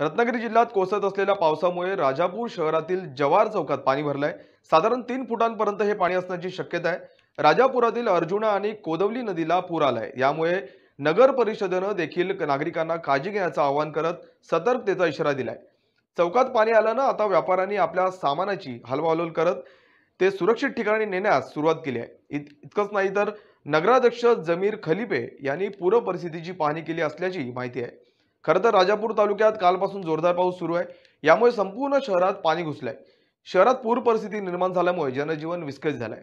रत्नागिरी जिल्ह्यात कोसळत असलेल्या पावसामुळे राजापूर शहरातील जवार चौकात पाणी आहे साधारण तीन फुटांपर्यंत हे पाणी असण्याची शक्यता आहे राजापुरातील अर्जुना आणि कोदवली नदीला पूर आलाय यामुळे नगर परिषदेनं देखील नागरिकांना काळजी घेण्याचं आवाहन करत सतर्कतेचा इशारा दिलाय चौकात पाणी आल्यानं आता व्यापाऱ्यांनी आपल्या सामानाची हलवालोल करत ते सुरक्षित ठिकाणी नेण्यास सुरुवात केली आहे इत इतकंच नाही तर नगराध्यक्ष जमीर खलिपे यांनी पूरपरिस्थितीची पाहणी केली असल्याची माहिती आहे खरं तर राजापूर तालुक्यात कालपासून जोरदार पाऊस सुरू आहे यामुळे संपूर्ण शहरात पाणी घुसले, शहरात पूर परिस्थिती निर्माण झाल्यामुळे जनजीवन विस्कळीत झालंय